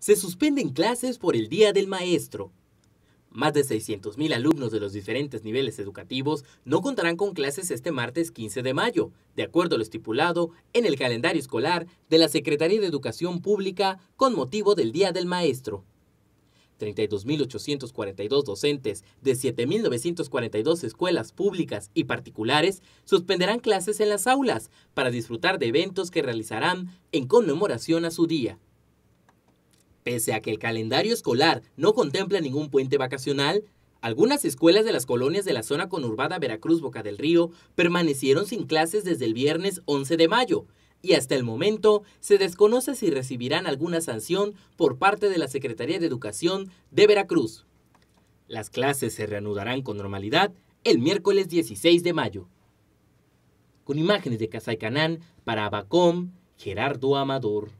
se suspenden clases por el Día del Maestro. Más de 600.000 alumnos de los diferentes niveles educativos no contarán con clases este martes 15 de mayo, de acuerdo a lo estipulado en el calendario escolar de la Secretaría de Educación Pública con motivo del Día del Maestro. 32.842 docentes de 7.942 escuelas públicas y particulares suspenderán clases en las aulas para disfrutar de eventos que realizarán en conmemoración a su día. Pese a que el calendario escolar no contempla ningún puente vacacional, algunas escuelas de las colonias de la zona conurbada Veracruz-Boca del Río permanecieron sin clases desde el viernes 11 de mayo y hasta el momento se desconoce si recibirán alguna sanción por parte de la Secretaría de Educación de Veracruz. Las clases se reanudarán con normalidad el miércoles 16 de mayo. Con imágenes de y Canán para Abacom, Gerardo Amador.